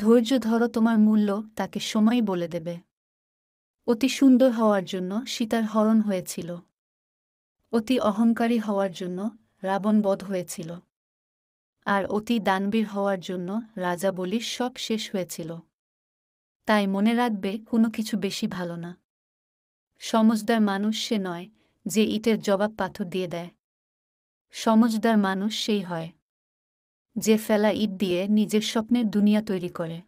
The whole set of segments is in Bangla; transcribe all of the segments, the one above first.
ধৈর্য ধরো তোমার মূল্য তাকে সময় বলে দেবে অতি সুন্দর হওয়ার জন্য সীতার হরণ হয়েছিল অতি অহংকারী হওয়ার জন্য রাবণ বধ হয়েছিল আর অতি দানবীর হওয়ার জন্য রাজা বলির সব শেষ হয়েছিল তাই মনে রাখবে কোনো কিছু বেশি ভালো না সমজদার মানুষ সে নয় যে ইটের জবাব পাথর দিয়ে দেয় সমজদার মানুষ সেই হয় যে ফেলা ইট দিয়ে নিজের স্বপ্নের দুনিয়া তৈরি করে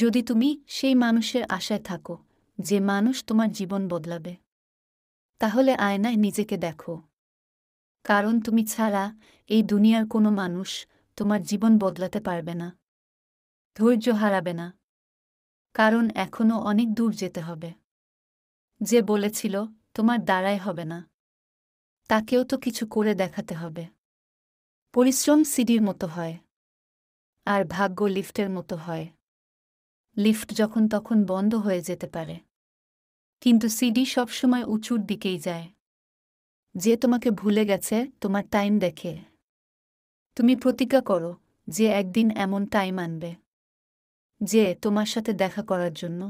যদি তুমি সেই মানুষের আশায় থাকো যে মানুষ তোমার জীবন বদলাবে তাহলে আয়নায় নিজেকে দেখো কারণ তুমি ছাড়া এই দুনিয়ার কোনো মানুষ তোমার জীবন বদলাতে পারবে না ধৈর্য হারাবে না কারণ এখনও অনেক দূর যেতে হবে যে বলেছিল তোমার দ্বারাই হবে না তাকেও তো কিছু করে দেখাতে হবে পরিশ্রম সিডির মতো হয় আর ভাগ্য লিফটের মতো হয় লিফট যখন তখন বন্ধ হয়ে যেতে পারে কিন্তু সিডি সবসময় উঁচুর দিকেই যায় যে তোমাকে ভুলে গেছে তোমার টাইম দেখে তুমি প্রতিজ্ঞা করো যে একদিন এমন টাইম আনবে যে তোমার সাথে দেখা করার জন্য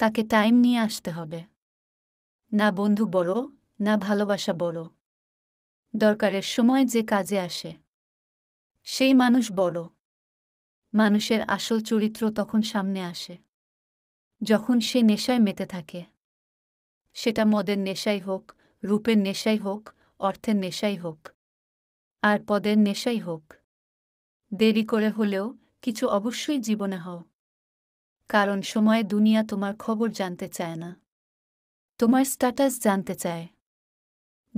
তাকে টাইম নিয়ে আসতে হবে না বন্ধু বড় না ভালোবাসা বড় দরকারের সময় যে কাজে আসে সেই মানুষ বড় মানুষের আসল চরিত্র তখন সামনে আসে যখন সে নেশায় মেতে থাকে সেটা মদের নেশাই হোক রূপের নেশাই হোক অর্থের নেশাই হোক আর পদের নেশাই হোক দেরি করে হলেও কিছু অবশ্যই জীবনে হও কারণ সময়ে দুনিয়া তোমার খবর জানতে চায় না তোমার স্ট্যাটাস জানতে চায়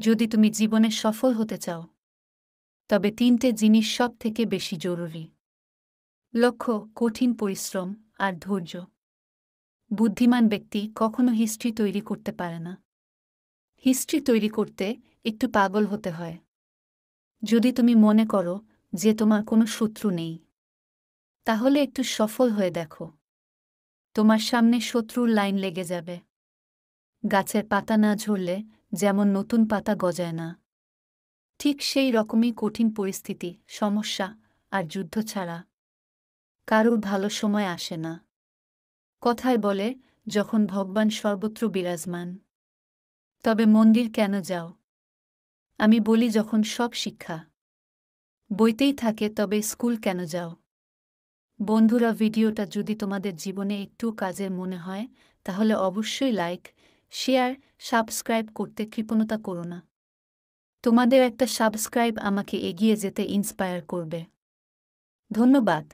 যদি তুমি জীবনে সফল হতে চাও তবে তিনটে জিনিস সব থেকে বেশি জরুরি লক্ষ্য কঠিন পরিশ্রম আর ধৈর্য বুদ্ধিমান ব্যক্তি কখনো হিস্ট্রি তৈরি করতে পারে না হিস্ট্রি তৈরি করতে একটু পাগল হতে হয় যদি তুমি মনে করো যে তোমার কোনো শত্রু নেই তাহলে একটু সফল হয়ে দেখো তোমার সামনে শত্রুর লাইন লেগে যাবে গাছের পাতা না ঝরলে যেমন নতুন পাতা গজায় না ঠিক সেই রকমই কঠিন পরিস্থিতি সমস্যা আর যুদ্ধ ছাড়া কারুর ভালো সময় আসে না কথায় বলে যখন ভগবান সর্বত্র বিরাজমান তবে মন্দির কেন যাও আমি বলি যখন সব শিক্ষা বইতেই থাকে তবে স্কুল কেন যাও বন্ধুরা ভিডিওটা যদি তোমাদের জীবনে একটু কাজের মনে হয় তাহলে অবশ্যই লাইক শেয়ার সাবস্ক্রাইব করতে কৃপণতা করো না তোমাদের একটা সাবস্ক্রাইব আমাকে এগিয়ে যেতে ইন্সপায়ার করবে ধন্যবাদ